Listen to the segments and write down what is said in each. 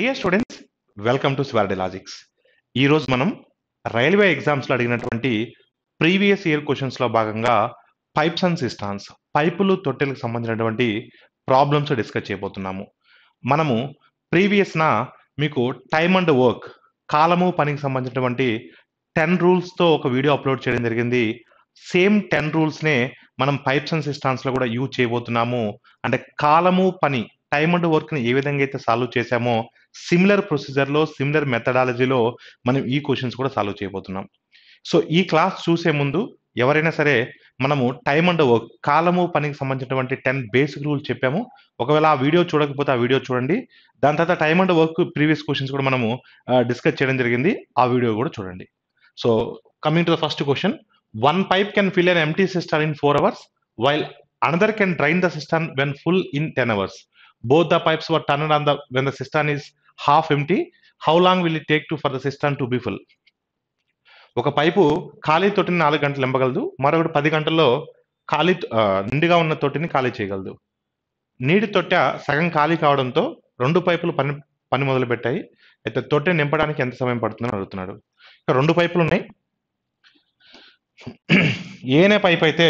Dear students welcome to స్వారడి logics ఈరోజు మనం రైల్వే ఎగ్జామ్స్లో అడిగినటువంటి ప్రీవియస్ ఇయర్ క్వశ్చన్స్లో భాగంగా పైప్స్ అండ్ సిస్టాన్స్ పైపులు తొట్టెలకు సంబంధించినటువంటి ప్రాబ్లమ్స్ డిస్కస్ చేయబోతున్నాము మనము ప్రీవియస్న మీకు టైమ్ అండ్ వర్క్ కాలము పనికి సంబంధించినటువంటి టెన్ రూల్స్తో ఒక వీడియో అప్లోడ్ చేయడం జరిగింది సేమ్ టెన్ రూల్స్నే మనం పైప్స్ అండ్ సిస్టాన్స్లో కూడా యూజ్ చేయబోతున్నాము అంటే కాలము పని టైమ్ అండ్ వర్క్ని ఏ విధంగా అయితే సాల్వ్ చేశామో సిమిలర్ ప్రొసీజర్లో సిమిలర్ మెథడాలజీలో మనం ఈ క్వశ్చన్స్ కూడా సాల్వ్ చేయబోతున్నాం సో ఈ క్లాస్ చూసే ముందు ఎవరైనా సరే మనము టైం అండ్ వర్క్ కాలము పనికి సంబంధించినటువంటి టెన్ బేసిక్ రూల్ చెప్పాము ఒకవేళ ఆ వీడియో చూడకపోతే ఆ వీడియో చూడండి దాని తర్వాత time and work previous questions కూడా మనము డిస్కస్ చేయడం జరిగింది ఆ వీడియో కూడా చూడండి so coming to the first question one pipe can fill an empty system in four hours while another can drain the system when full in ten hours both the pipes were turn on the when the system is half empty how long will it take to for the system to be full ఒక pipe ఖాళీ తోటిని నాలుగు గంటలు నింపగలదు మరొకటి పది గంటల్లో ఖాళీ నిండుగా ఉన్న తొట్టిని ఖాళీ చేయగలదు నీటి తొట్ట సగం ఖాళీ కావడంతో రెండు పైపులు పని పని మొదలు పెట్టాయి అయితే తొట్టె నింపడానికి ఎంత సమయం పడుతుందని అడుగుతున్నాడు ఇక్కడ రెండు పైపులు ఉన్నాయి ఏనే పైప్ అయితే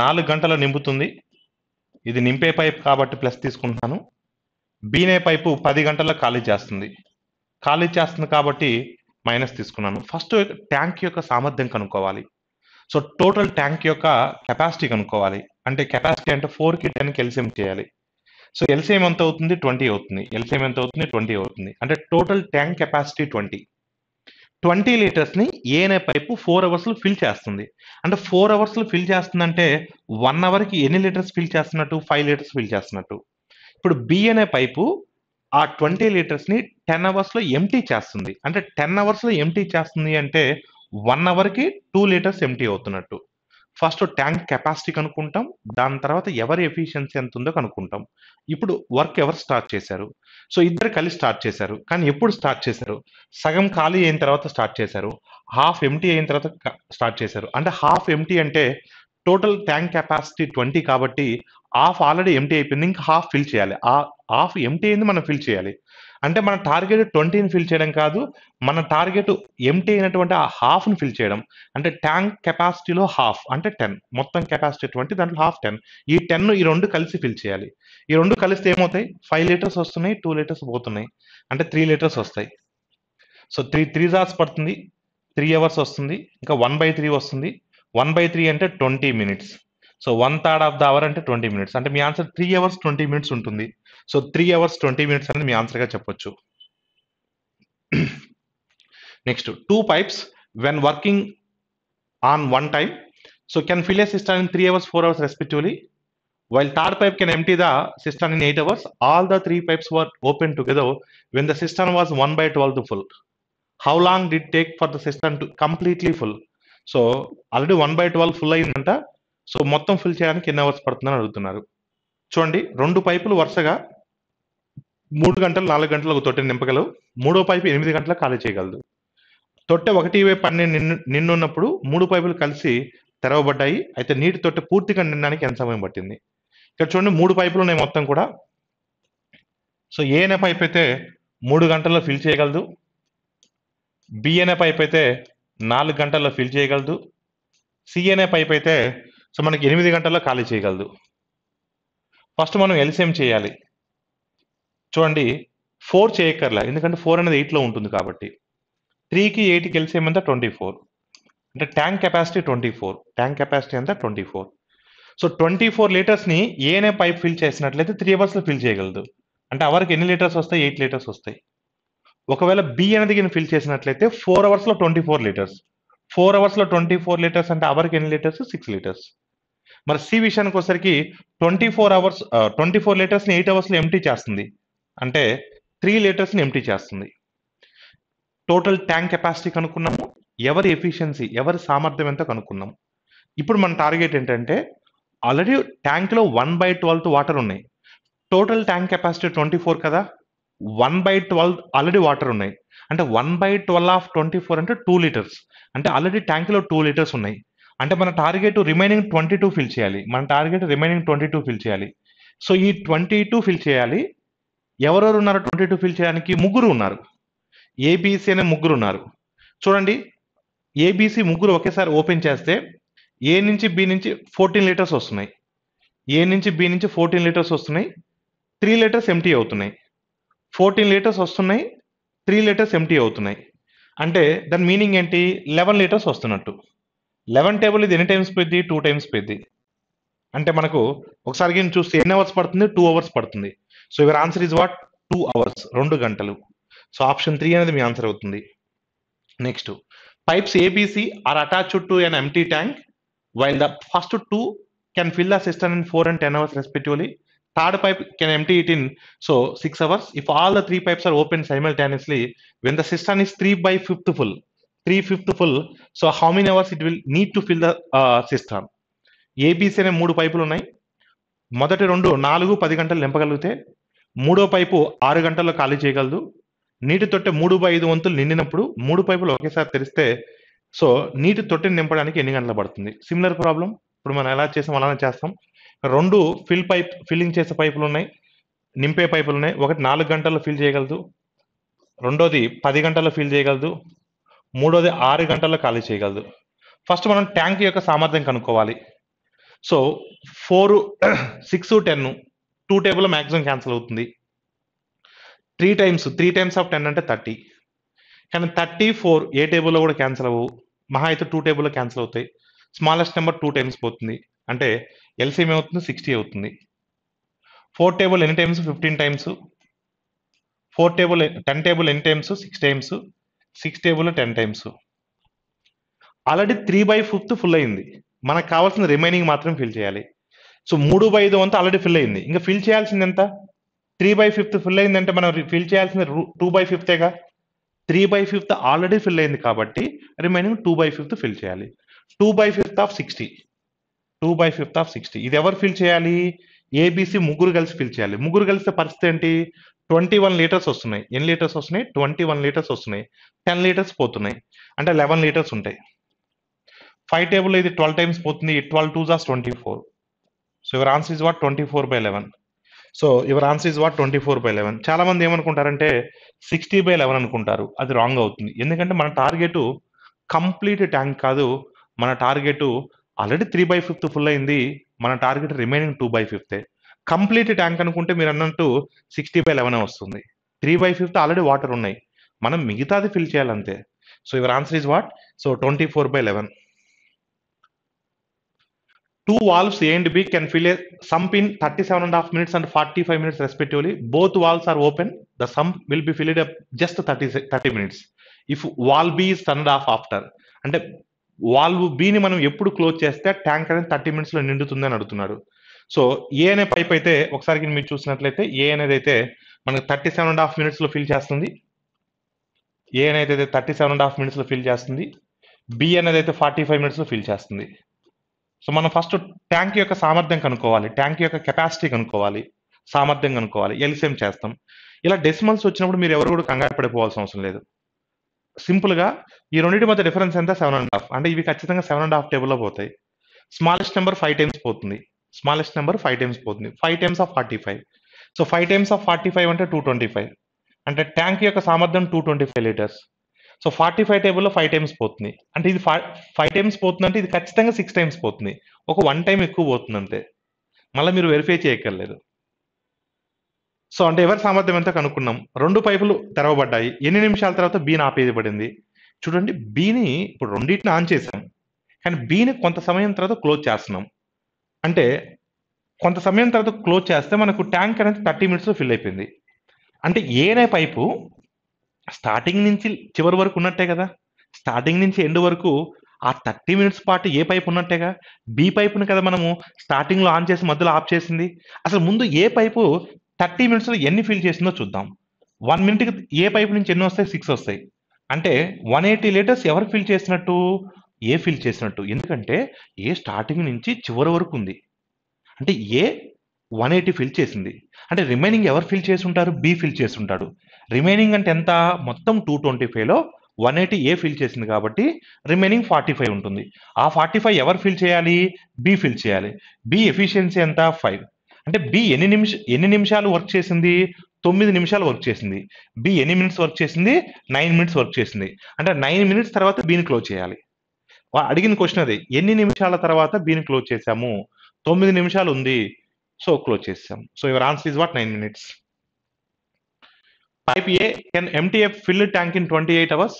నాలుగు గంటలు నింపుతుంది ఇది నింపే పైప్ కాబట్టి ప్లస్ తీసుకుంటున్నాను బీనే పైపు పది గంటల్లో ఖాళీ చేస్తుంది ఖాళీ చేస్తుంది కాబట్టి మైనస్ తీసుకున్నాను ఫస్ట్ ట్యాంక్ యొక్క సామర్థ్యం కనుక్కోవాలి సో టోటల్ ట్యాంక్ యొక్క కెపాసిటీ కనుక్కోవాలి అంటే కెపాసిటీ అంటే ఫోర్కి టెన్ ఎల్సిఎం చేయాలి సో ఎల్సీఎం ఎంత అవుతుంది ట్వంటీ అవుతుంది ఎల్సిఎం ఎంత అవుతుంది ట్వంటీ అవుతుంది అంటే total tank capacity twenty twenty లీటర్స్ని ఏనే పైపు ఫోర్ అవర్స్లో ఫిల్ చేస్తుంది అంటే ఫోర్ అవర్స్లో ఫిల్ చేస్తుందంటే వన్ అవర్కి ఎన్ని లీటర్స్ ఫిల్ చేస్తున్నట్టు ఫైవ్ లీటర్స్ ఫిల్ చేస్తున్నట్టు ఇప్పుడు బి అనే పైపు ఆ ట్వంటీ లీటర్స్ని టెన్ అవర్స్లో ఎంటీ చేస్తుంది అంటే టెన్ అవర్స్లో ఎంటీ చేస్తుంది అంటే వన్ అవర్కి టూ లీటర్స్ ఎంటీ అవుతున్నట్టు ఫస్ట్ ట్యాంక్ కెపాసిటీ కనుక్కుంటాం దాని తర్వాత ఎవరి ఎఫిషియన్సీ ఎంత ఉందో కనుక్కుంటాం ఇప్పుడు వర్క్ ఎవరు స్టార్ట్ చేశారు సో ఇద్దరు కలిసి స్టార్ట్ చేశారు కానీ ఎప్పుడు స్టార్ట్ చేశారు సగం ఖాళీ అయిన తర్వాత స్టార్ట్ చేశారు హాఫ్ ఎంటీ అయిన తర్వాత స్టార్ట్ చేశారు అంటే హాఫ్ ఎంటీ అంటే టోటల్ ట్యాంక్ కెపాసిటీ ట్వంటీ కాబట్టి హాఫ్ ఆల్రెడీ ఎంటీ అయిపోయింది ఇంకా హాఫ్ ఫిల్ చేయాలి ఆ హాఫ్ ఎంటీ అయింది మనం ఫిల్ చేయాలి అంటే మన టార్గెట్ ట్వంటీని ఫిల్ చేయడం కాదు మన టార్గెట్ ఎంటీ అయినటువంటి ఆ హాఫ్ని ఫిల్ చేయడం అంటే ట్యాంక్ కెపాసిటీలో హాఫ్ అంటే టెన్ మొత్తం కెపాసిటీ ట్వంటీ దాంట్లో హాఫ్ టెన్ ఈ టెన్ ఈ రెండు కలిసి ఫిల్ చేయాలి ఈ రెండు కలిస్తే ఏమవుతాయి ఫైవ్ లీటర్స్ వస్తున్నాయి టూ లీటర్స్ పోతున్నాయి అంటే త్రీ లీటర్స్ వస్తాయి సో త్రీ త్రీ అవర్స్ పడుతుంది త్రీ అవర్స్ వస్తుంది ఇంకా వన్ బై త్రీ వస్తుంది వన్ బై త్రీ అంటే twenty minutes so one third of the hour అంటే ట్వంటీ మినిట్స్ అంటే మీ answer three hours twenty minutes ఉంటుంది so three hours twenty minutes అనేది మీ ఆన్సర్గా చెప్పొచ్చు next two pipes when working on one time so can fill a system in three hours four hours respectively while third pipe can empty the system in eight hours all the three pipes were open together when the system was one by twelfth full how long did take for the system to completely full so already one by twelve full అయిందంట so మొత్తం fill చేయడానికి ఎన్ని hours పడుతుందని అడుగుతున్నారు చూడండి రెండు పైపులు వరుసగా మూడు గంటలు నాలుగు గంటలు ఒక తొట్టె నింపగలవు మూడో పైపు ఎనిమిది గంటల ఖాళీ చేయగలదు తొట్టె ఒకటి పన్నెండు నిన్ను నిన్నున్నప్పుడు మూడు పైపులు కలిసి తెరవబడ్డాయి అయితే నీటి తొట్టె పూర్తిగా నిండడానికి ఎంత సమయం పట్టింది ఇక్కడ చూడండి మూడు పైపులు ఉన్నాయి మొత్తం కూడా సో ఏ పైప్ అయితే మూడు గంటల్లో ఫిల్ చేయగలదు బిఎన్ఏ పైప్ అయితే నాలుగు గంటల్లో ఫిల్ చేయగలదు సిఎన్ఏ అనే పైప్ అయితే సో మనకి ఎనిమిది గంటల్లో ఖాళీ చేయగలదు ఫస్ట్ మనం ఎల్సిఎం చేయాలి చూడండి ఫోర్ చేయక్కర్లా ఎందుకంటే ఫోర్ అనేది ఎయిట్లో ఉంటుంది కాబట్టి త్రీకి ఎయిట్కి ఎల్సీఎం అంతా ట్వంటీ ఫోర్ అంటే tank capacity twenty four tank capacity అంతా twenty four so twenty four లీటర్స్ని ఏనే పైప్ ఫిల్ చేసినట్లయితే త్రీ అవర్స్లో ఫిల్ చేయగలదు అంటే అవర్కి ఎన్ని లీటర్స్ వస్తాయి ఎయిట్ లీటర్స్ వస్తాయి ఒకవేళ బి అనేది కింద ఫిల్ చేసినట్లయితే ఫోర్ అవర్స్లో ట్వంటీ ఫోర్ లీటర్స్ ఫోర్ అవర్స్లో ట్వంటీ ఫోర్ లీటర్స్ అంటే అవర్కి ఎన్ని లీటర్స్ సిక్స్ లీటర్స్ మరి సి విషయానికి వచ్చరికి twenty four hours twenty four లీటర్స్ని ఎయిట్ అవర్స్లో ఎంటీ చేస్తుంది అంటే త్రీ లీటర్స్ని ఎంటీ చేస్తుంది టోటల్ ట్యాంక్ కెపాసిటీ కనుక్కున్నాము ఎవరి ఎఫిషియన్సీ ఎవరి సామర్థ్యం ఎంత కనుక్కున్నాము ఇప్పుడు మన టార్గెట్ ఏంటంటే ఆల్రెడీ ట్యాంక్లో వన్ బై ట్వెల్త్ వాటర్ ఉన్నాయి total tank capacity twenty four కదా one by twelfth already water ఉన్నాయి అంటే one by twelve of twenty four అంటే టూ లీటర్స్ అంటే ఆల్రెడీ ట్యాంక్లో టూ లీటర్స్ ఉన్నాయి అంటే మన target remaining twenty two fill చేయాలి మన target remaining twenty two fill చేయాలి సో ఈ ట్వంటీ టూ ఫిల్ చేయాలి ఎవరెవరు ఉన్నారు ట్వంటీ టూ ఫిల్ చేయడానికి ముగ్గురు ఉన్నారు ఏబీసీ అనే ముగ్గురు ఉన్నారు చూడండి ఏబీసీ ముగ్గురు ఒకేసారి ఓపెన్ చేస్తే ఏ నుంచి బి నుంచి ఫోర్టీన్ లీటర్స్ వస్తున్నాయి ఏ నుంచి బి నుంచి ఫోర్టీన్ లీటర్స్ వస్తున్నాయి త్రీ లీటర్స్ ఎంటీ అవుతున్నాయి ఫోర్టీన్ లీటర్స్ వస్తున్నాయి త్రీ లీటర్స్ ఎంటీ అవుతున్నాయి అంటే దాని మీనింగ్ ఏంటి లెవెన్ లీటర్స్ వస్తున్నట్టు లెవెన్ టేబుల్ ఇది ఎన్ని టైమ్స్ పోయింది టూ టైమ్స్ పోయింది అంటే మనకు ఒకసారి గేమ్ చూస్తే ఎన్ని అవర్స్ పడుతుంది టూ అవర్స్ పడుతుంది so your answer is what two hours రెండు గంటలు సో ఆప్షన్ త్రీ అనేది మీ ఆన్సర్ అవుతుంది next pipes ABC are attached to an empty tank while the first two can fill the system in four and ten hours respectively third pipe can empty it in so six hours if all the three pipes are open simultaneously when the system is three by fifth full three fifth full so how many hours it will need to fill the system ABC అనే మూడు పైపులు ఉన్నాయి మొదటి రెండు నాలుగు పది గంటలు నింపగలిగితే మూడో పైపు ఆరు గంటల్లో ఖాళీ చేయగలదు నీటి తొట్టె మూడు బై ఐదు వంతులు నిండినప్పుడు మూడు పైపులు ఒకేసారి తెరిస్తే సో నీటి తొట్టెని నింపడానికి ఎన్ని గంటలు పడుతుంది సిమిలర్ ప్రాబ్లం ఇప్పుడు మనం ఎలా చేసాం అలానే చేస్తాం రెండు ఫిల్ పైప్ ఫిల్లింగ్ చేసే పైపులు ఉన్నాయి నింపే పైపులు ఉన్నాయి ఒకటి నాలుగు గంటల్లో ఫిల్ చేయగలదు రెండోది పది గంటల్లో ఫిల్ చేయగలదు మూడోది ఆరు గంటల్లో ఖాళీ చేయగలదు ఫస్ట్ మనం ట్యాంక్ యొక్క సామర్థ్యం కనుక్కోవాలి so four six ten two table maximum cancel అవుతుంది three times three times of ten అంటే థర్టీ కానీ థర్టీ ఫోర్ ఏ టేబుల్లో కూడా క్యాన్సిల్ అవ్వవు మహా అయితే టూ టేబుల్లో క్యాన్సిల్ అవుతాయి స్మాలెస్ట్ నెంబర్ టూ టైమ్స్ పోతుంది అంటే ఎల్సీఎం అవుతుంది సిక్స్టీ అవుతుంది ఫోర్ టేబుల్ ఎన్ని times fifteen times four table ten table ఎన్ని times six times six table ten times already three by fifth full అయింది మనకు కావాల్సిన రిమైనింగ్ మాత్రం ఫిల్ చేయాలి సో మూడు బై ఐదు అంతా ఆల్రెడీ ఫిల్ అయింది ఇంకా ఫిల్ చేయాల్సింది ఎంత త్రీ బై ఫిఫ్త్ ఫిల్ అయిందంటే మనం ఫిల్ చేయాల్సింది టూ బై ఫిఫ్తేగా three by fifth already fill అయింది కాబట్టి remaining two by fifth fill చేయాలి two by fifth of sixty two by fifth of sixty ఇది ఎవరు ఫిల్ చేయాలి ఏబీసీ ముగ్గురు కలిసి ఫిల్ చేయాలి ముగ్గురు కలిసే పరిస్థితి ఏంటి ట్వంటీ వన్ లీటర్స్ వస్తున్నాయి ఎన్ని లీటర్స్ వస్తున్నాయి ట్వంటీ వన్ లీటర్స్ వస్తున్నాయి టెన్ లీటర్స్ పోతున్నాయి అంటే లెవెన్ లీటర్స్ ఉంటాయి ఫైవ్ టేబుల్ ఇది ట్వెల్వ్ టైమ్స్ పోతుంది ట్వెల్వ్ టూ జాస్ twenty four so your answer is what twenty four by eleven so your answer is what twenty four by eleven చాలా మంది ఏమనుకుంటారంటే సిక్స్టీ బై లెవెన్ అనుకుంటారు అది wrong అవుతుంది ఎందుకంటే మన టార్గెట్ కంప్లీట్ ట్యాంక్ కాదు మన target already three by fifth full అయింది మన టార్గెట్ రిమైనింగ్ టూ బై ఫిఫ్తే కంప్లీట్ ట్యాంక్ అనుకుంటే మీరు అన్నట్టు సిక్స్టీ బై లెవెన్ వస్తుంది three by fifth already water ఉన్నాయి మనం మిగతాది ఫిల్ చేయాలంతే so your answer is what so twenty four by eleven two valves A and B can fill a sump in thirty seven and half minutes and forty five minutes respectively both valves are open the sump will be filled up just thirty thirty minutes if valve B is and off after అంటే valve బీని మనం ఎప్పుడు close చేస్తే tank అనేది thirty మినిట్స్లో నిండుతుంది అని అడుగుతున్నాడు సో ఏ అనే పైప్ అయితే ఒకసారి మీరు చూసినట్లయితే ఏ అనేది అయితే మనకు థర్టీ సెవెన్ అండ్ హాఫ్ మినిట్స్లో ఫిల్ చేస్తుంది ఏ అనేది అయితే థర్టీ సెవెన్ అండ్ హాఫ్ మినిట్స్లో ఫిల్ చేస్తుంది బి అనేది అయితే ఫార్టీ ఫైవ్ మినిట్స్లో ఫిల్ చేస్తుంది సో మనం ఫస్ట్ ట్యాంక్ యొక్క సామర్థ్యం కనుక్కోవాలి ట్యాంక్ యొక్క కెపాసిటీ కనుక్కోవాలి సామర్థ్యం కనుక్కోవాలి ఎల్సిఎం చేస్తాం ఇలా డెసిమల్స్ వచ్చినప్పుడు మీరు ఎవరు కూడా కంగారు పడిపోవాల్సిన అవసరం లేదు సింపుల్గా ఈ రెండింటి మధ్య డిఫరెన్స్ ఎంత సెవెన్ అండ్ హాఫ్ అంటే ఇవి ఖచ్చితంగా సెవెన్ అండ్ హాఫ్ టేబుల్లో పోతాయి స్మాలెస్ట్ నెంబర్ ఫైవ్ టైమ్స్ పోతుంది స్మాలెస్ట్ నెంబర్ ఫైవ్ టైమ్స్ పోతుంది five times of forty five so five times of forty five అంటే టూ ట్వంటీ ఫైవ్ అంటే ట్యాంక్ యొక్క సామర్థ్యం two twenty five liters so forty five టేబుల్లో five times పోతుంది అంటే ఇది ఫైవ్ టైమ్స్ పోతుంది అంటే ఇది ఖచ్చితంగా సిక్స్ టైమ్స్ పోతుంది ఒక వన్ టైం ఎక్కువ పోతుంది అంతే మళ్ళీ మీరు వెరిఫై చేయక్కర్లేదు సో అంటే ఎవరి సామర్థ్యం ఎంత కనుక్కున్నాం రెండు పైపులు తెరవబడ్డాయి ఎన్ని నిమిషాల తర్వాత బీని ఆపేది పడింది చూడండి బీని ఇప్పుడు రెండింటిని ఆన్ చేసాం కానీ బీని కొంత సమయం తర్వాత క్లోజ్ చేస్తున్నాం అంటే కొంత సమయం తర్వాత క్లోజ్ చేస్తే మనకు ట్యాంక్ అనేది థర్టీ మినిట్స్లో ఫిల్ అయిపోయింది అంటే ఏనే పైపు స్టార్టింగ్ నుంచి చివరి వరకు ఉన్నట్టే కదా స్టార్టింగ్ నుంచి ఎండ్ వరకు ఆ థర్టీ మినిట్స్ పాటు ఏ పైపు ఉన్నట్టేగా బి పైపుని కదా మనము స్టార్టింగ్లో ఆన్ చేసి మధ్యలో ఆఫ్ చేసింది అసలు ముందు ఏ పైపు థర్టీ మినిట్స్లో ఎన్ని ఫిల్ చేసిందో చూద్దాం వన్ మినిట్కి ఏ పైపు నుంచి ఎన్ని వస్తాయి సిక్స్ వస్తాయి అంటే వన్ ఎయిటీ లీటర్స్ ఎవరు ఫిల్ చేసినట్టు ఏ ఫిల్ చేసినట్టు ఎందుకంటే ఏ స్టార్టింగ్ నుంచి చివరి వరకు ఉంది అంటే ఏ వన్ ఎయిటీ ఫిల్ చేసింది అంటే రిమైనింగ్ ఎవరు ఫిల్ చేసి ఉంటారు బి ఫిల్ చేసి ఉంటాడు రిమైనింగ్ అంటే ఎంత మొత్తం టూ ట్వంటీ ఫైవ్లో వన్ ఎయిటీ ఏ ఫిల్ చేసింది కాబట్టి రిమైనింగ్ ఫార్టీ ఫైవ్ ఉంటుంది ఆ ఫార్టీ ఫైవ్ ఎవరు ఫిల్ చేయాలి బి ఫిల్ చేయాలి బి ఎఫిషియన్సీ ఎంత ఫైవ్ అంటే బి ఎన్ని నిమిష ఎన్ని నిమిషాలు వర్క్ చేసింది తొమ్మిది నిమిషాలు వర్క్ చేసింది బి ఎన్ని మినిట్స్ వర్క్ చేసింది నైన్ మినిట్స్ వర్క్ చేసింది అంటే నైన్ మినిట్స్ తర్వాత బీని క్లోజ్ చేయాలి అడిగిన క్వశ్చన్ అది ఎన్ని నిమిషాల తర్వాత బీని క్లోజ్ చేశాము తొమ్మిది నిమిషాలు ఉంది సో క్లోజ్ చేసాం so your answer is what nine minutes pipe A can ఎంటీఎఫ్ fill tank in twenty eight hours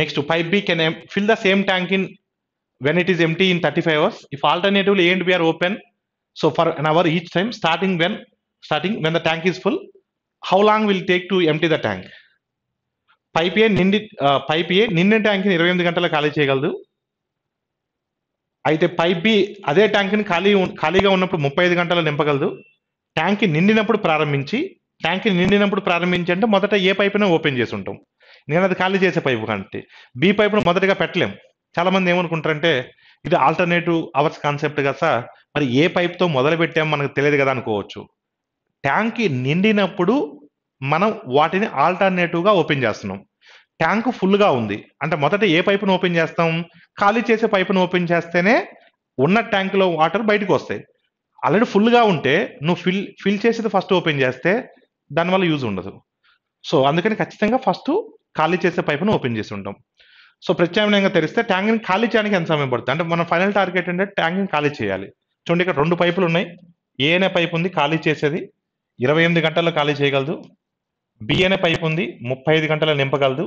next pipe B can fill the same tank in when it is empty in thirty five hours if alternatively A and B are open so for an hour each time starting when starting when the tank is full how long will take to empty the tank pipe నిండి pipe A నిండిన ట్యాంక్ని ఇరవై ఎనిమిది గంటల ఖాళీ చేయగలదు అయితే pipe B అదే ట్యాంక్ని ఖాళీ ఖాళీగా ఉన్నప్పుడు ముప్పై ఐదు గంటలు నింపగలదు ట్యాంక్ నిండినప్పుడు ప్రారంభించి ట్యాంక్ నిండినప్పుడు ప్రారంభించి అంటే మొదట ఏ పైపునే ఓపెన్ చేసి ఉంటాం నేను అది ఖాళీ చేసే పైపు కాబట్టి బి పైపును మొదటగా పెట్టలేం చాలామంది ఏమనుకుంటారంటే ఇది ఆల్టర్నేటివ్ అవర్స్ కాన్సెప్ట్ కదా సార్ మరి ఏ పైప్తో మొదలు పెట్టామో మనకు తెలియదు కదా అనుకోవచ్చు ట్యాంక్ నిండినప్పుడు మనం వాటిని ఆల్టర్నేటివ్గా ఓపెన్ చేస్తున్నాం ట్యాంక్ ఫుల్గా ఉంది అంటే మొదట ఏ పైపును ఓపెన్ చేస్తాం ఖాళీ చేసే పైపును ఓపెన్ చేస్తేనే ఉన్న ట్యాంకులో వాటర్ బయటకు వస్తాయి ఆల్రెడీ ఫుల్గా ఉంటే నువ్వు ఫిల్ ఫిల్ చేసేది ఫస్ట్ ఓపెన్ చేస్తే దానివల్ల యూజ్ ఉండదు సో అందుకని ఖచ్చితంగా ఫస్ట్ ఖాళీ చేసే పైపును ఓపెన్ చేసి ఉంటాం సో ప్రత్యామ్నాయంగా తెరిస్తే ట్యాంక్ని ఖాళీ చేయడానికి ఎంత సమయం పడుతుంది అంటే మన ఫైనల్ టార్గెట్ అంటే ట్యాంక్ని ఖాళీ చేయాలి చూడండి ఇక్కడ రెండు పైపులు ఉన్నాయి అనే పైపు ఉంది ఖాళీ చేసేది ఇరవై ఎనిమిది గంటల్లో ఖాళీ చేయగలదు బి అనే పైప్ ఉంది ముప్పై ఐదు గంటల నింపగలదు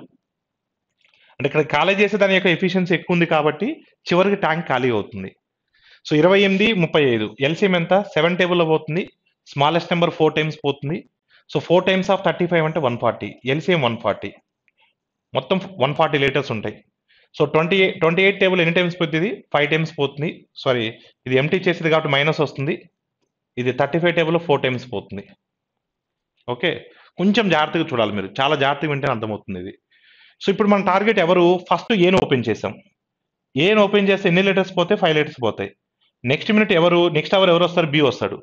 అంటే ఇక్కడ ఖాళీ చేసే దాని యొక్క ఎఫిషియన్సీ ఎక్కువ ఉంది కాబట్టి చివరికి ట్యాంక్ ఖాళీ అవుతుంది సో ఇరవై ఎనిమిది ముప్పై ఐదు ఎల్సిఎం ఎంత సెవెన్ టేబుల్లో పోతుంది స్మాలెస్ట్ నెంబర్ ఫోర్ టైమ్స్ పోతుంది so four times of thirty five అంటే one forty LCM one forty మొత్తం వన్ ఫార్టీ లీటర్స్ ఉంటాయి so twenty twenty eight table ఎన్ని టైమ్స్ పోతుంది ఫైవ్ టైమ్స్ పోతుంది సారీ ఇది ఎంటీ చేసేది కాబట్టి మైనస్ వస్తుంది ఇది thirty five table four times పోతుంది ఓకే కొంచెం జాగ్రత్తగా చూడాలి మీరు చాలా జాగ్రత్తగా వింటే అర్థమవుతుంది ఇది సో ఇప్పుడు మన టార్గెట్ ఎవరు ఫస్ట్ ఏను ఓపెన్ చేసాం ఏను ఓపెన్ చేస్తే ఎన్ని లెటర్స్ పోతే ఫైవ్ లెటర్స్ పోతాయి నెక్స్ట్ మినిట్ ఎవరు నెక్స్ట్ అవర్ ఎవరు వస్తారు బి వస్తాడు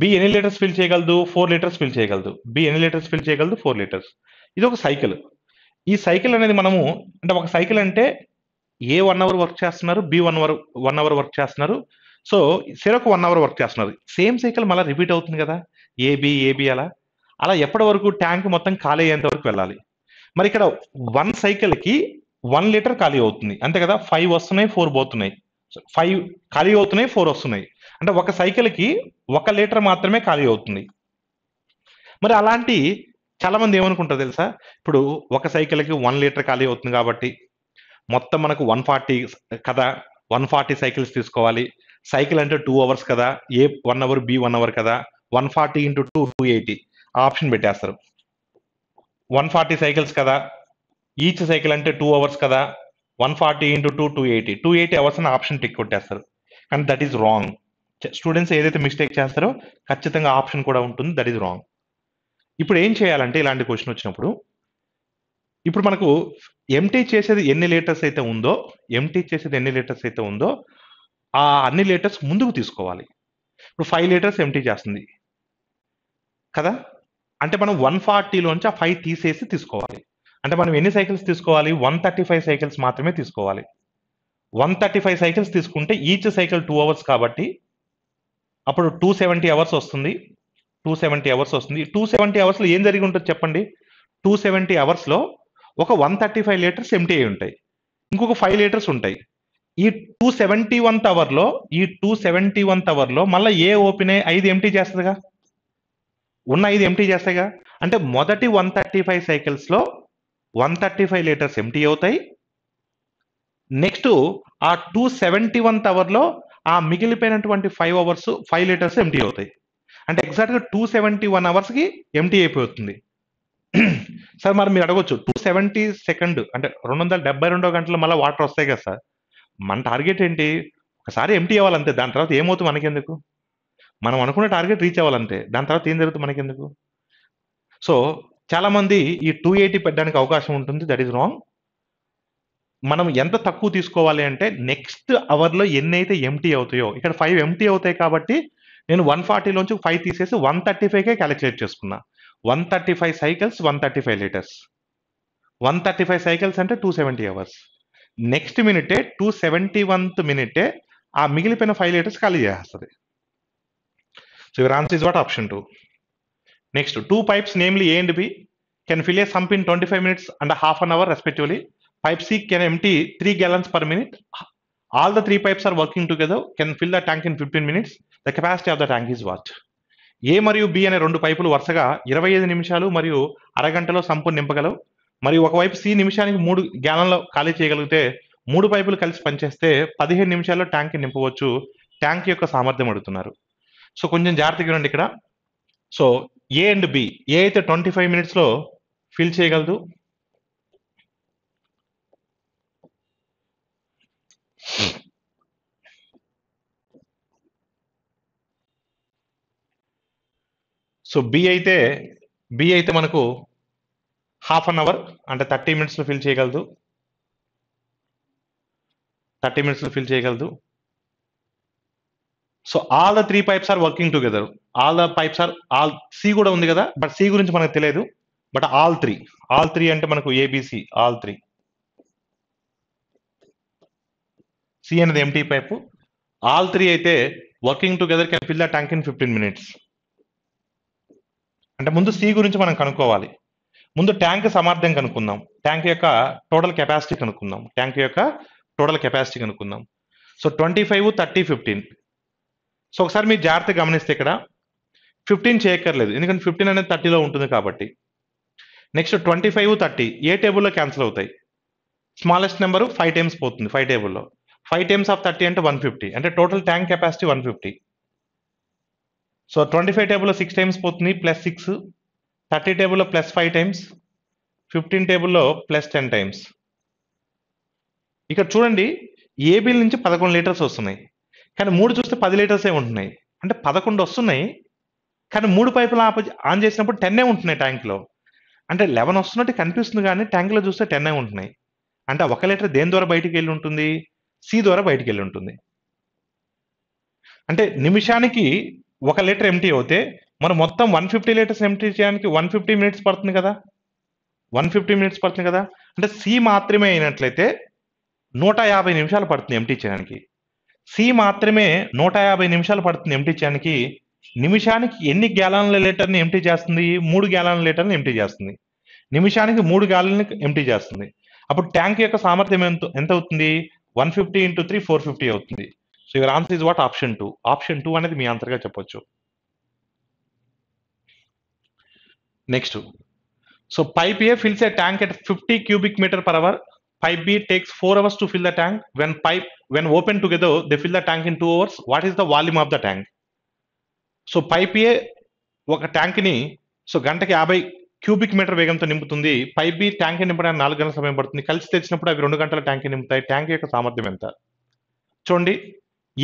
బి ఎన్ని లీటర్స్ ఫిల్ చేయగలదు ఫోర్ లీటర్స్ ఫిల్ చేయగలదు బి ఎన్ని లీటర్స్ ఫిల్ చేయగలదు ఫోర్ లీటర్స్ ఇది ఒక సైకిల్ ఈ సైకిల్ అనేది మనము అంటే ఒక సైకిల్ అంటే ఏ వన్ అవర్ వర్క్ చేస్తున్నారు B one hour one hour work చేస్తున్నారు సో సిరకు వన్ అవర్ వర్క్ చేస్తున్నారు సేమ్ సైకిల్ మళ్ళీ రిపీట్ అవుతుంది కదా ఏబి ఏబి అలా అలా ఎప్పటి వరకు ట్యాంక్ మొత్తం ఖాళీ అయ్యేంత వరకు వెళ్ళాలి మరి ఇక్కడ వన్ సైకిల్కి వన్ లీటర్ ఖాళీ అవుతుంది అంతే కదా ఫైవ్ వస్తున్నాయి ఫోర్ పోతున్నాయి ఫైవ్ ఖాళీ అవుతున్నాయి ఫోర్ వస్తున్నాయి అంటే ఒక సైకిల్కి ఒక లీటర్ మాత్రమే ఖాళీ అవుతుంది మరి అలాంటి చాలామంది ఏమనుకుంటారు తెలుసా ఇప్పుడు ఒక సైకిల్కి వన్ లీటర్ ఖాళీ అవుతుంది కాబట్టి మొత్తం మనకు వన్ ఫార్టీ కదా వన్ ఫార్టీ సైకిల్స్ తీసుకోవాలి సైకిల్ అంటే టూ అవర్స్ కదా A one hour B one hour కదా one forty into two two eighty option పెట్టేస్తారు వన్ ఫార్టీ సైకిల్స్ కదా ఈచ్ సైకిల్ అంటే టూ అవర్స్ కదా one forty into two two eighty two eighty hours అని option tick కొట్టేస్తారు కానీ that is wrong students ఏదైతే mistake చేస్తారో ఖచ్చితంగా ఆప్షన్ కూడా ఉంటుంది దట్ ఈస్ రాంగ్ ఇప్పుడు ఏం చేయాలంటే ఇలాంటి క్వశ్చన్ వచ్చినప్పుడు ఇప్పుడు మనకు ఎంటీ చేసేది ఎన్ని లీటర్స్ అయితే ఉందో ఎంటీ చేసేది ఎన్ని లీటర్స్ అయితే ఉందో ఆ అన్ని లీటర్స్ ముందుకు తీసుకోవాలి ఇప్పుడు ఫైవ్ లీటర్స్ ఎంటీ చేస్తుంది కదా అంటే మనం వన్ ఫార్టీలోంచి ఆ ఫైవ్ తీసేసి తీసుకోవాలి అంటే మనం ఎన్ని సైకిల్స్ తీసుకోవాలి వన్ థర్టీ ఫైవ్ సైకిల్స్ మాత్రమే తీసుకోవాలి వన్ థర్టీ ఫైవ్ సైకిల్స్ తీసుకుంటే ఈచ్ సైకిల్ టూ అవర్స్ కాబట్టి అప్పుడు టూ సెవెంటీ అవర్స్ వస్తుంది టూ సెవెంటీ అవర్స్ వస్తుంది టూ సెవెంటీ అవర్స్లో ఏం జరిగి ఉంటుంది చెప్పండి టూ సెవెంటీ అవర్స్లో ఒక one thirty five liters empty అయి ఉంటాయి ఇంకొక ఫైవ్ లీటర్స్ ఉంటాయి ఈ టూ సెవెంటీ వన్త్ అవర్లో ఈ టూ సెవెంటీ వన్త్ అవర్లో మళ్ళీ ఏ ఓపెన్ అయ్యి ఐదు ఎంటీ చేస్తుందిగా ఉన్న ఐదు ఎంటీ చేస్తాయిగా అంటే మొదటి వన్ థర్టీ ఫైవ్ సైకిల్స్లో one thirty five liters empty అవుతాయి నెక్స్ట్ ఆ టూ సెవెంటీ వన్ అవర్లో ఆ మిగిలిపోయినటువంటి five hours five liters empty అవుతాయి అంటే ఎగ్జాక్ట్గా టూ సెవెంటీ వన్ అవర్స్కి ఎంటీ అయిపోతుంది సార్ మరి మీరు అడగవచ్చు టూ సెవెంటీ సెకండ్ అంటే రెండు వందల డెబ్బై రెండో గంటలు మళ్ళీ వాటర్ వస్తాయి కదా సార్ మన టార్గెట్ ఏంటి ఒకసారి ఎంటీ అవ్వాలంతే దాని తర్వాత ఏమవుతుంది మనకెందుకు మనం అనుకున్న టార్గెట్ రీచ్ అవ్వాలంటే దాని తర్వాత ఏం జరుగుతుంది మనకి ఎందుకు సో చాలామంది ఈ టూ ఎయిటీ పెట్టడానికి అవకాశం ఉంటుంది దట్ ఈస్ రాంగ్ మనం ఎంత తక్కువ తీసుకోవాలి అంటే నెక్స్ట్ అవర్లో ఎన్ని అయితే ఎంటీ అవుతాయో ఇక్కడ ఫైవ్ ఎంటీ అవుతాయి కాబట్టి నేను వన్ ఫార్టీలోంచి ఫైవ్ తీసేసి వన్ థర్టీ ఫైవ్కే క్యాలిక్యులేట్ చేసుకున్నా one thirty five cycles one thirty five liters one thirty five cycles అంటే టూ సెవెంటీ అవర్స్ నెక్స్ట్ మినిటే టూ సెవెంటీ వన్త్ మినిటే ఆ మిగిలిపోయిన ఫైవ్ లీటర్స్ ఖాళీ చేస్తుంది So your answer is what option 2. Next, two pipes namely A and B can fill a sump in 25 minutes and a half an hour respectively. Pipe C can empty 3 gallons per minute. All the three pipes are working together, can fill the tank in 15 minutes. The capacity of the tank is what? ఏ మరియు B అనే రెండు పైపులు వరుసగా ఇరవై ఐదు నిమిషాలు మరియు అరగంటలో సంపు నింపగలవు మరియు ఒకవైపు సి నిమిషానికి మూడు గ్యాలన్లో ఖాళీ చేయగలిగితే మూడు పైపులు కలిసి పనిచేస్తే పదిహేను నిమిషాల్లో ట్యాంక్ నింపవచ్చు ట్యాంక్ యొక్క సామర్థ్యం అడుగుతున్నారు సో కొంచెం జాగ్రత్తగా ఉండండి ఇక్కడ so A and B A అయితే ట్వంటీ ఫైవ్ మినిట్స్లో ఫిల్ చేయగలదు సో బి అయితే బి అయితే మనకు హాఫ్ అన్ అవర్ అంటే థర్టీ మినిట్స్లో ఫిల్ చేయగలదు థర్టీ మినిట్స్లో ఫిల్ చేయగలదు so all the three pipes are working together all the pipes are all C కూడా ఉంది కదా బట్ సి గురించి మనకు తెలియదు but all three all three అంటే మనకు ఏబిసి ఆల్ త్రీ సి అనేది ఎంటీ పైపు ఆల్ త్రీ అయితే working together can fill the tank in fifteen minutes అంటే ముందు సి గురించి మనం కనుక్కోవాలి ముందు ట్యాంక్ సమర్థం కనుక్కుందాం ట్యాంక్ యొక్క టోటల్ కెపాసిటీ కనుక్కుందాం ట్యాంక్ యొక్క టోటల్ కెపాసిటీ కనుక్కుందాం so twenty five thirty fifteen so ఒకసారి మీరు జాగ్రత్త గమనిస్తే ఇక్కడ ఫిఫ్టీన్ చేయక్కర్లేదు ఎందుకంటే ఫిఫ్టీన్ అనేది థర్టీలో ఉంటుంది కాబట్టి నెక్స్ట్ ట్వంటీ ఫైవ్ థర్టీ ఏ టేబుల్లో క్యాన్సిల్ అవుతాయి స్మాలెస్ట్ నెంబరు ఫైవ్ టైమ్స్ పోతుంది ఫైవ్ టేబుల్లో ఫైవ్ టైమ్స్ ఆఫ్ థర్టీ అంటే వన్ ఫిఫ్టీ అంటే total tank capacity one fifty so twenty five టేబుల్లో సిక్స్ టైమ్స్ పోతుంది ప్లస్ సిక్స్ థర్టీ టేబుల్లో ప్లస్ ఫైవ్ టైమ్స్ ఫిఫ్టీన్ టేబుల్లో ప్లస్ టెన్ టైమ్స్ ఇక్కడ చూడండి ఏబిల్ నుంచి పదకొండు లీటర్స్ వస్తున్నాయి కానీ మూడు చూస్తే పది లీటర్సే ఉంటున్నాయి అంటే పదకొండు వస్తున్నాయి కానీ మూడు పైపులు ఆప ఆన్ చేసినప్పుడు టెన్నే ఉంటున్నాయి ట్యాంక్లో అంటే లెవెన్ వస్తున్నట్టు కనిపిస్తుంది కానీ ట్యాంక్లో చూస్తే టెన్నే ఉంటున్నాయి అంటే ఒక లీటర్ దేని ద్వారా బయటికి వెళ్ళి ఉంటుంది సి ద్వారా బయటికి వెళ్ళి ఉంటుంది అంటే నిమిషానికి ఒక లీటర్ ఎంటీ అవుతే మనం మొత్తం వన్ ఫిఫ్టీ లీటర్స్ ఎంటీ చేయడానికి వన్ ఫిఫ్టీ మినిట్స్ పడుతుంది కదా వన్ ఫిఫ్టీ మినిట్స్ పడుతుంది కదా అంటే సి మాత్రమే అయినట్లయితే నూట యాభై నిమిషాలు పడుతుంది ఎంటీ చేయడానికి సి మాత్రమే నూట యాభై నిమిషాలు పడుతుంది ఎంటీ చేయడానికి నిమిషానికి ఎన్ని గ్యాలన్ల లీటర్ని ఎంటీ చేస్తుంది మూడు గ్యాలన్ల లీటర్ని ఎంటీ చేస్తుంది నిమిషానికి మూడు గ్యాలన్లు ఎంటీ చేస్తుంది అప్పుడు ట్యాంక్ యొక్క సామర్థ్యం ఎంత ఎంత అవుతుంది one fifty into three four fifty అవుతుంది so your answer is what option two option two అనేది మీ ఆన్సర్గా చెప్పొచ్చు next so pipe A fills a tank at fifty cubic meter per hour pipe B takes four hours to fill the tank when pipe when open together, they fill the tank in two hours. What is the volume of the tank? So pipe A ఒక ట్యాంక్ని so గంటకి యాభై cubic metre వేగంతో నింపుతుంది pipe B tank నింపడానికి నాలుగు గంటల సమయం పడుతుంది కలిసి తెచ్చినప్పుడు అవి రెండు గంటల ట్యాంక్ నింపుతాయి ట్యాంక్ యొక్క సామర్థ్యం ఎంత చూడండి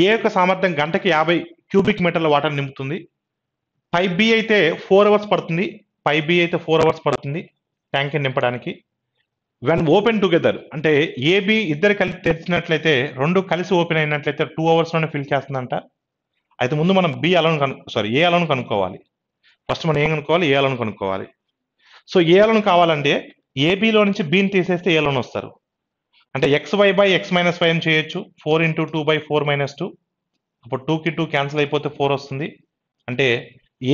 ఏ యొక్క సామర్థ్యం గంటకి యాభై క్యూబిక్ మీటర్ల వాటర్ నింపుతుంది పైప్ బి అయితే ఫోర్ అవర్స్ పడుతుంది పైప్ బి అయితే ఫోర్ అవర్స్ పడుతుంది ట్యాంక్ నింపడానికి వెన్ ఓపెన్ టుగెదర్ అంటే ఏబి ఇద్దరు కలిసి తెరిచినట్లయితే రెండు కలిసి ఓపెన్ అయినట్లయితే టూ అవర్స్ లోనే ఫిల్ చేస్తుందంట అయితే ముందు మనం బి అలోన్ కను సారీ ఏ అలోన్ కనుక్కోవాలి ఫస్ట్ మనం ఏం కనుక్కోవాలి ఏ అలోన్ కనుక్కోవాలి సో ఏ అలోన్ కావాలంటే ఏబిలో నుంచి బీని తీసేస్తే ఏ వస్తారు అంటే X Y by X minus Y అని చేయొచ్చు four into two by four minus two అప్పుడు టూకి టూ క్యాన్సిల్ అయిపోతే ఫోర్ వస్తుంది అంటే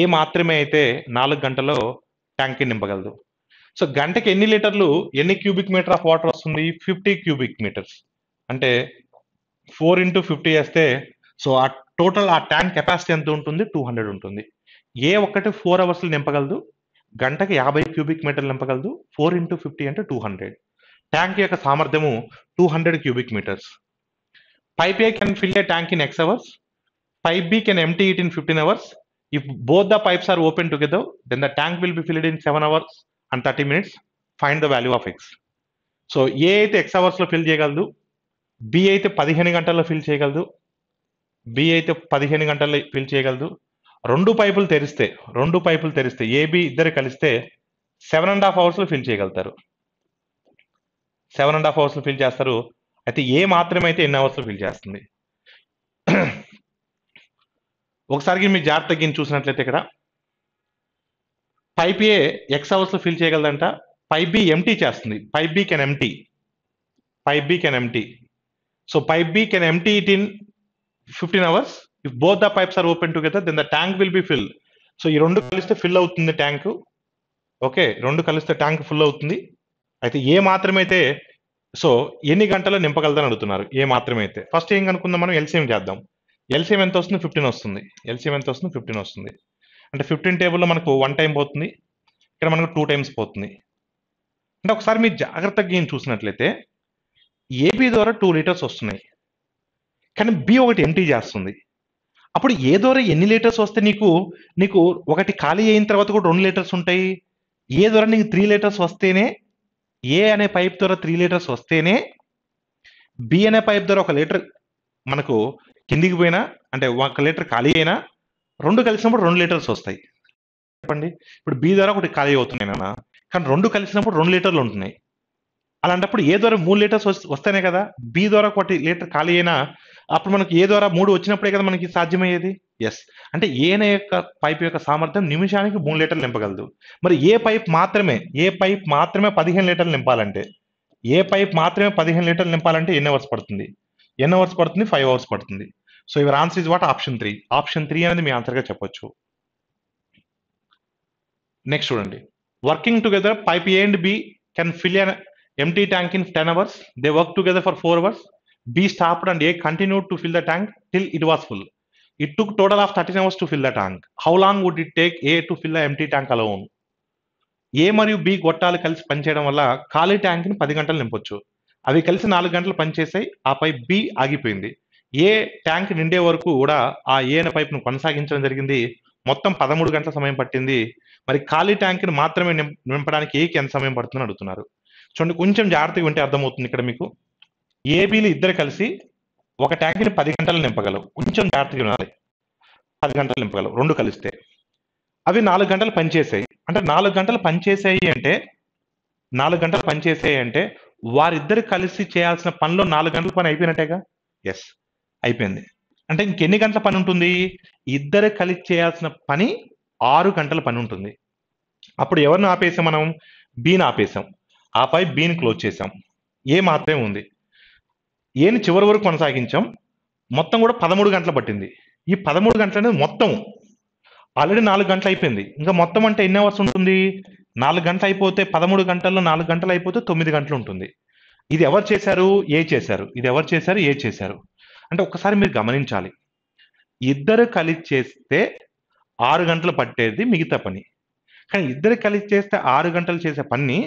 ఏ మాత్రమే అయితే నాలుగు గంటలో ట్యాంక్ నింపగలదు సో గంటకి ఎన్ని లీటర్లు ఎన్ని క్యూబిక్ మీటర్ ఆఫ్ వాటర్ వస్తుంది ఫిఫ్టీ క్యూబిక్ మీటర్స్ అంటే ఫోర్ ఇంటూ ఫిఫ్టీ వేస్తే సో ఆ టోటల్ ఆ ట్యాంక్ కెపాసిటీ ఎంత ఉంటుంది టూ హండ్రెడ్ ఉంటుంది ఏ ఒక్కటి ఫోర్ అవర్స్లో నింపగలదు గంటకి యాభై క్యూబిక్ మీటర్లు నింపగలదు ఫోర్ ఇంటూ ఫిఫ్టీ అంటే టూ హండ్రెడ్ ట్యాంక్ యొక్క సామర్థ్యము two hundred cubic metres pipe A can fill a tank in X hours pipe B can empty it in fifteen hours if both the pipes are open together then the tank will be filled in seven hours and thirty minutes find the value of X so A అయితే X అవర్స్లో fill చేయగలదు B అయితే పదిహేను గంటల్లో fill చేయగలదు B అయితే పదిహేను గంటల్లో ఫిల్ చేయగలదు రెండు పైపులు తెరిస్తే రెండు పైపులు తెరిస్తే ఏబి ఇద్దరు కలిస్తే సెవెన్ అండ్ హాఫ్ అవర్స్లో ఫిల్ చేయగలుగుతారు సెవెన్ అండ్ హాఫ్ అవర్స్లో ఫిల్ చేస్తారు అయితే ఏ మాత్రమైతే ఎన్ని అవర్స్లో ఫిల్ చేస్తుంది ఒకసారి మీ జాగ్రత్తగా చూసినట్లయితే ఇక్కడ పైప్ ఏ ఎక్స్ అవర్స్లో ఫిల్ చేయగలదంట పైప్ బి ఎంటీ చేస్తుంది pipe B can empty pipe B can empty so pipe B can empty it in fifteen hours if both the pipes are open together then the tank will be fill so ఈ రెండు కలిస్తే fill అవుతుంది tank okay రెండు కలిస్తే tank full అవుతుంది అయితే ఏ మాత్రమైతే so ఎన్ని గంటల్లో నింపగలదని అడుగుతున్నారు ఏ మాత్రమైతే ఫస్ట్ ఏం కనుక్కుందాం మనం ఎల్సిఎం చేద్దాం ఎల్సీఎం ఎంత వస్తుంది ఫిఫ్టీన్ వస్తుంది ఎల్సీఎం ఎంత వస్తుంది ఫిఫ్టీన్ వస్తుంది అంటే ఫిఫ్టీన్ టేబుల్లో మనకు వన్ టైం పోతుంది ఇక్కడ మనకు టూ టైమ్స్ పోతుంది అంటే ఒకసారి మీరు జాగ్రత్తగా ఏం చూసినట్లయితే ఏబీ ద్వారా టూ లీటర్స్ వస్తున్నాయి కానీ బి ఒకటి ఎంటీ చేస్తుంది అప్పుడు ఏ ద్వారా ఎన్ని లీటర్స్ వస్తే నీకు నీకు ఒకటి ఖాళీ అయిన తర్వాత కూడా రెండు లీటర్స్ ఉంటాయి ఏ ద్వారా నీకు త్రీ లీటర్స్ వస్తేనే ఏ అనే పైప్ ద్వారా త్రీ లీటర్స్ వస్తేనే బి అనే పైప్ ద్వారా ఒక లీటర్ మనకు కిందికి పోయినా అంటే ఒక లీటర్ ఖాళీ అయినా రెండు కలిసినప్పుడు రెండు లీటర్స్ వస్తాయి చెప్పండి ఇప్పుడు బి ద్వారా ఒకటి ఖాళీ అవుతున్నాయి నాన్న కానీ రెండు కలిసినప్పుడు రెండు లీటర్లు ఉంటున్నాయి అలాంటప్పుడు ఏ ద్వారా మూడు లీటర్స్ వస్తేనే కదా బి ద్వారా ఒకటి లీటర్ ఖాళీ అయినా అప్పుడు మనకి ఏ ద్వారా మూడు వచ్చినప్పుడే కదా మనకి సాధ్యమయ్యేది ఎస్ అంటే ఏన యొక్క పైప్ యొక్క సామర్థ్యం నిమిషానికి మూడు లీటర్లు నింపగలదు మరి ఏ పైప్ మాత్రమే ఏ పైప్ మాత్రమే పదిహేను లీటర్లు నింపాలంటే ఏ పైప్ మాత్రమే పదిహేను లీటర్లు నింపాలంటే ఎన్ని అవర్స్ పడుతుంది ఎన్ని అవర్స్ పడుతుంది ఫైవ్ అవర్స్ పడుతుంది so your answer is what option three option three అనేది మీ ఆన్సర్గా చెప్పొచ్చు నెక్స్ట్ చూడండి working together pipe A and B can fill an empty tank in ten hours they work together for four hours B stopped and A continue to fill the tank till it was full it took total of thirteen hours to fill the tank how long would it take a to fill the empty tank alone A మరియు B గొట్టాలు కలిసి పనిచేయడం వల్ల ఖాళీ ట్యాంక్ని పది గంటలు నింపొచ్చు అవి కలిసి నాలుగు గంటలు పనిచేసాయి ఆపై బి ఆగిపోయింది ఏ ట్యాంక్ నిండే వరకు కూడా ఆ ఏన పైప్ను కొనసాగించడం జరిగింది మొత్తం పదమూడు గంటల సమయం పట్టింది మరి ఖాళీ ట్యాంక్ని మాత్రమే నింపడానికి ఏకి ఎంత సమయం పడుతుందని అడుగుతున్నారు చూడండి కొంచెం జాగ్రత్తగా ఉంటే అర్థమవుతుంది ఇక్కడ మీకు ఏబీలు ఇద్దరు కలిసి ఒక ట్యాంక్ని పది గంటలు నింపగలవు కొంచెం జాగ్రత్తగా ఉండాలి పది గంటలు నింపగలవు రెండు కలిస్తే అవి నాలుగు గంటలు పనిచేసాయి అంటే నాలుగు గంటలు పనిచేసాయి అంటే నాలుగు గంటలు పనిచేసాయి అంటే వారిద్దరు కలిసి చేయాల్సిన పనిలో నాలుగు గంటల పని అయిపోయినట్టేగా ఎస్ అయిపోయింది అంటే ఇంకెన్ని గంటల పని ఉంటుంది ఇద్దరు కలిసి చేయాల్సిన పని ఆరు గంటల పని ఉంటుంది అప్పుడు ఎవరిని ఆపేసాం మనం బీని ఆపేసాం ఆపై బీని క్లోజ్ చేసాం ఏ మాత్రమే ఉంది ఏని చివరి వరకు కొనసాగించాం మొత్తం కూడా పదమూడు గంటలు పట్టింది ఈ పదమూడు గంటలు అనేది మొత్తం ఆల్రెడీ నాలుగు గంటలు అయిపోయింది ఇంకా మొత్తం అంటే ఎన్ని అవర్స్ ఉంటుంది నాలుగు గంటలు అయిపోతే పదమూడు గంటల్లో నాలుగు గంటలు అయిపోతే తొమ్మిది గంటలు ఉంటుంది ఇది ఎవరు చేశారు ఏ చేశారు ఇది ఎవరు చేశారు ఏ చేశారు అంటే ఒకసారి మీరు గమనించాలి ఇద్దరు కలిసి చేస్తే ఆరు గంటలు పట్టేది మిగతా పని కానీ ఇద్దరు కలిసి చేస్తే ఆరు గంటలు చేసే పని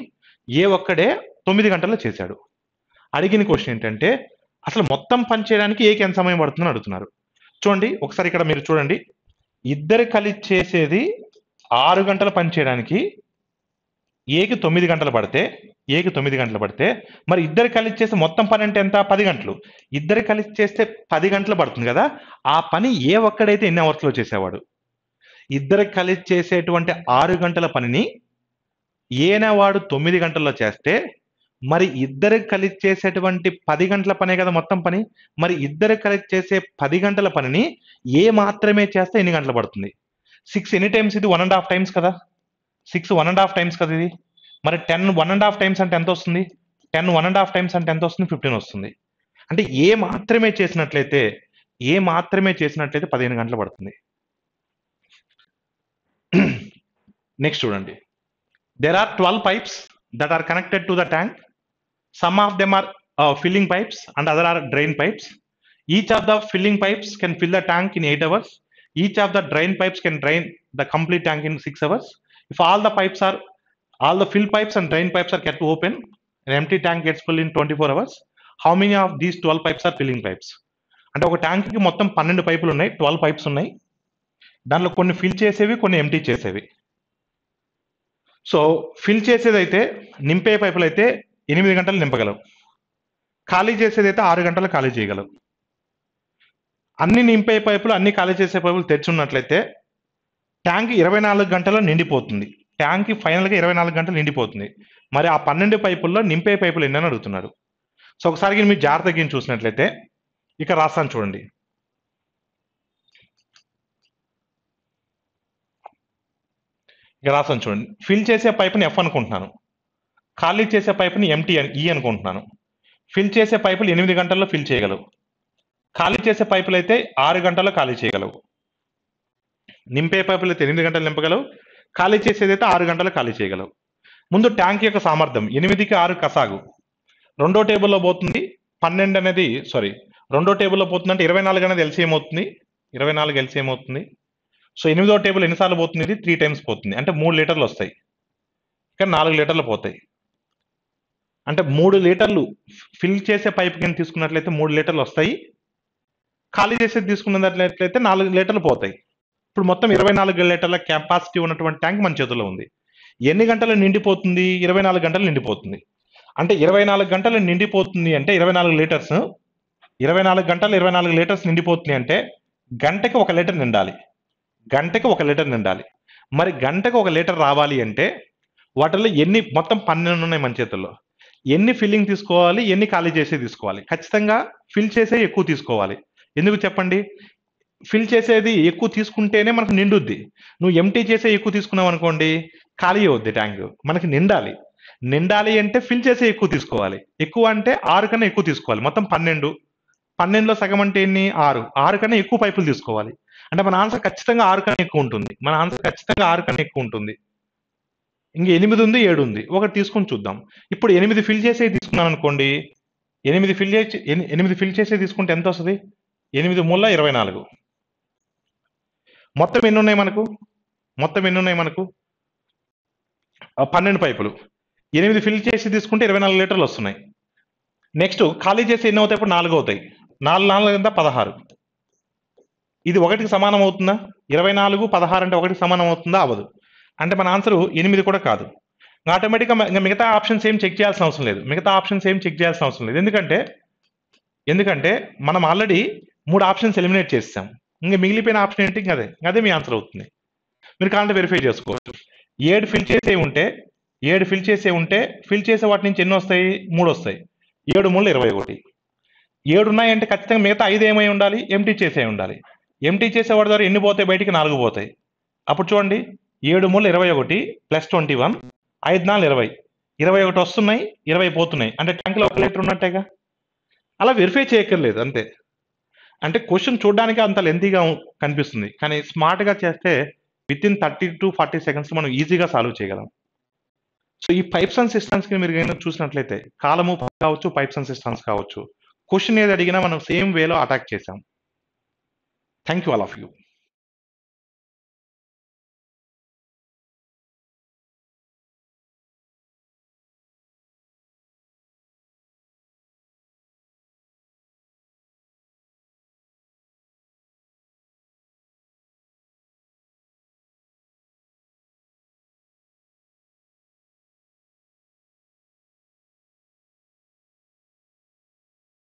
ఏ ఒక్కడే తొమ్మిది గంటల్లో చేశాడు అడిగిన క్వశ్చన్ ఏంటంటే అసలు మొత్తం పని చేయడానికి ఏకి ఎంత సమయం పడుతుందని అడుగుతున్నారు చూడండి ఒకసారి ఇక్కడ మీరు చూడండి ఇద్దరు కలిసి చేసేది ఆరు గంటల పని చేయడానికి ఏకి తొమ్మిది గంటలు పడితే ఏకి తొమ్మిది గంటలు పడితే మరి ఇద్దరు కలిసి చేస్తే మొత్తం పని అంటే ఎంత పది గంటలు ఇద్దరు కలిసి చేస్తే పది గంటలు పడుతుంది కదా ఆ పని ఏ ఒక్కడైతే ఎన్ని అవర్స్లో చేసేవాడు ఇద్దరు కలిసి చేసేటువంటి ఆరు గంటల పనిని ఏనవాడు తొమ్మిది గంటల్లో చేస్తే మరి ఇద్దరు కలిసి చేసేటువంటి పది గంటల పనే కదా మొత్తం పని మరి ఇద్దరు కలిసి చేసే పది గంటల పనిని ఏ మాత్రమే చేస్తే ఎన్ని గంటలు పడుతుంది సిక్స్ ఎనీ టైమ్స్ ఇది వన్ అండ్ హాఫ్ టైమ్స్ కదా six one and half times కదా ఇది మరి ten one and half times అంటే ఎంత వస్తుంది ten one and half times అంటే ఎంత వస్తుంది ఫిఫ్టీన్ వస్తుంది అంటే ఏ మాత్రమే చేసినట్లయితే ఏ మాత్రమే చేసినట్లయితే పదిహేను గంటలు పడుతుంది నెక్స్ట్ చూడండి there are twelve pipes that are connected to the tank some of them are filling pipes and other are drain pipes each of the filling pipes can fill the tank in eight hours each of the drain pipes can drain the complete tank in six hours if all the pipes are all the fill pipes and drain pipes are kept open, an empty tank gets filled in 24 hours. How many of these 12 pipes are filling pipes? అంటే ఒక ట్యాంక్కి మొత్తం పన్నెండు పైపులు ఉన్నాయి twelve pipes ఉన్నాయి దానిలో కొన్ని fill చేసేవి కొన్ని ఎంటీ చేసేవి సో ఫిల్ చేసేదైతే నింపే పైపులు అయితే ఎనిమిది గంటలు నింపగలవు ఖాళీ చేసేదైతే ఆరు గంటలు ఖాళీ చేయగలవు అన్ని నింపే పైపులు అన్ని ఖాళీ చేసే పైపులు తెచ్చున్నట్లయితే ట్యాంక్ ఇరవై నాలుగు గంటల్లో నిండిపోతుంది ట్యాంక్ ఫైనల్గా ఇరవై నాలుగు గంటలు నిండిపోతుంది మరి ఆ పన్నెండు పైపుల్లో నింపే పైపులు ఎన్నని అడుగుతున్నాడు సో ఒకసారి మీరు జాగ్రత్తగా చూసినట్లయితే ఇక్కడ రాస్తాను చూడండి ఇక్కడ రాస్తాను చూడండి ఫిల్ చేసే పైపుని ఎఫ్ అనుకుంటున్నాను ఖాళీ చేసే పైపుని ఎంటీ ఈ అనుకుంటున్నాను ఫిల్ చేసే పైపులు ఎనిమిది గంటల్లో ఫిల్ చేయగలవు ఖాళీ చేసే పైపులు అయితే ఆరు గంటల్లో ఖాళీ చేయగలవు నింపే పైపులు అయితే ఎనిమిది గంటలు నింపగలవు ఖాళీ చేసేదైతే ఆరు గంటలు ఖాళీ చేయగలవు ముందు ట్యాంక్ యొక్క సామర్థ్యం ఎనిమిదికి ఆరు కసాగు రెండో టేబుల్లో పోతుంది పన్నెండు అనేది సారీ రెండో టేబుల్లో పోతుందంటే ఇరవై నాలుగు అనేది ఎల్సీఎం అవుతుంది ఇరవై నాలుగు ఎల్సీఎం అవుతుంది సో ఎనిమిదో టేబుల్ ఎన్నిసార్లు పోతుంది ఇది త్రీ టైమ్స్ పోతుంది అంటే మూడు లీటర్లు వస్తాయి ఇక్కడ నాలుగు లీటర్లు పోతాయి అంటే మూడు లీటర్లు ఫిల్ చేసే పైప్ కింద తీసుకున్నట్లయితే మూడు లీటర్లు వస్తాయి ఖాళీ చేసేది తీసుకున్నట్లయితే నాలుగు లీటర్లు పోతాయి ఇప్పుడు మొత్తం ఇరవై నాలుగు లీటర్ల కెపాసిటీ ఉన్నటువంటి ట్యాంక్ మన చేతిలో ఉంది ఎన్ని గంటలు నిండిపోతుంది ఇరవై నాలుగు గంటలు నిండిపోతుంది అంటే ఇరవై నాలుగు గంటలు నిండిపోతుంది అంటే ఇరవై నాలుగు లీటర్స్ ఇరవై నాలుగు గంటలు ఇరవై నాలుగు లీటర్స్ నిండిపోతుంది అంటే గంటకి ఒక లీటర్ నిండాలి గంటకి ఒక లీటర్ నిండాలి మరి గంటకు ఒక లీటర్ రావాలి అంటే వాటిల్లో ఎన్ని మొత్తం పన్నెండు ఉన్నాయి మన చేతుల్లో ఎన్ని ఫిల్లింగ్ తీసుకోవాలి ఎన్ని ఖాళీ చేసే తీసుకోవాలి ఖచ్చితంగా ఫిల్ చేసే ఎక్కువ తీసుకోవాలి ఎందుకు చెప్పండి ఫిల్ చేసేది ఎక్కువ తీసుకుంటేనే మనకు నిండుద్ది నువ్వు ఎంటీ చేసే ఎక్కువ తీసుకున్నావు అనుకోండి ఖాళీ అవుద్ది ట్యాంక్ మనకి నిండాలి నిండాలి అంటే ఫిల్ చేసే ఎక్కువ తీసుకోవాలి ఎక్కువ అంటే ఆరు కన్నా ఎక్కువ తీసుకోవాలి మొత్తం పన్నెండు పన్నెండులో సగం అంటే ఎన్ని ఆరు ఆరు కన్నా ఎక్కువ పైపులు తీసుకోవాలి అంటే మన ఆన్సర్ ఖచ్చితంగా ఆరు కన్నా ఎక్కువ ఉంటుంది మన ఆన్సర్ ఖచ్చితంగా ఆరు కన్నా ఎక్కువ ఉంటుంది ఇంక ఎనిమిది ఉంది ఏడు ఉంది ఒకటి తీసుకొని చూద్దాం ఇప్పుడు ఎనిమిది ఫిల్ చేసే తీసుకున్నాను అనుకోండి ఎనిమిది ఫిల్ చేసి ఎనిమిది ఫిల్ చేసే తీసుకుంటే ఎంత వస్తుంది ఎనిమిది మూల ఇరవై నాలుగు మొత్తం ఎన్ని ఉన్నాయి మనకు మొత్తం ఎన్ని ఉన్నాయి మనకు పన్నెండు పైపులు ఎనిమిది ఫిల్ చేసి తీసుకుంటే ఇరవై నాలుగు లీటర్లు వస్తున్నాయి నెక్స్ట్ ఖాళీ చేసి ఎన్ని అవుతాయి ఇప్పుడు నాలుగు అవుతాయి నాలుగు నాలుగు కింద పదహారు ఇది ఒకటికి సమానం అవుతుందా ఇరవై నాలుగు పదహారు అంటే ఒకటికి సమానం అవుతుందా అవ్వదు అంటే మన ఆన్సర్ ఎనిమిది కూడా కాదు ఆటోమేటిక్గా మిగతా ఆప్షన్స్ ఏం చెక్ చేయాల్సిన అవసరం లేదు మిగతా ఆప్షన్స్ ఏం చెక్ చేయాల్సిన అవసరం లేదు ఎందుకంటే ఎందుకంటే మనం ఆల్రెడీ మూడు ఆప్షన్స్ ఎలిమినేట్ చేస్తాం ఇంకా మిగిలిపోయిన ఆప్షన్ ఏంటి అదే అదే మీ ఆన్సర్ అవుతుంది మీరు కావాలంటే వెరిఫై చేసుకోవచ్చు ఏడు ఫిల్ చేసే ఉంటే ఏడు ఫిల్ చేసే ఉంటే ఫిల్ చేసే వాటి నుంచి ఎన్ని వస్తాయి మూడు వస్తాయి ఏడు మూడు ఇరవై ఒకటి ఏడు ఉన్నాయంటే ఖచ్చితంగా మిగతా ఐదు ఏమై ఉండాలి ఎంటీ చేసే ఉండాలి ఎంటీ చేసేవాడి ద్వారా ఎన్ని పోతాయి బయటికి నాలుగు పోతాయి అప్పుడు చూడండి ఏడు మూడు ఇరవై ఒకటి ప్లస్ ట్వంటీ వన్ ఐదు నాలుగు ఇరవై ఇరవై ఒకటి వస్తున్నాయి ఇరవై పోతున్నాయి అంటే ట్యాంక్లో ఒక లీటర్ ఉన్నట్టేగా అలా వెరిఫై చేయక్కర్లేదు అంతే అంటే క్వశ్చన్ చూడడానికి అంత లెందీగా కనిపిస్తుంది కానీ స్మార్ట్గా చేస్తే within thirty to forty seconds మనం ఈజీగా సాల్వ్ చేయగలం సో ఈ పైప్స్ అండ్ సిస్టమ్స్కి మీరు కనుక చూసినట్లయితే కాలము కావచ్చు పైప్స్ అండ్ సిస్టమ్స్ కావచ్చు క్వశ్చన్ ఏది అడిగినా మనం సేమ్ వేలో అటాక్ చేసాం thank you all of you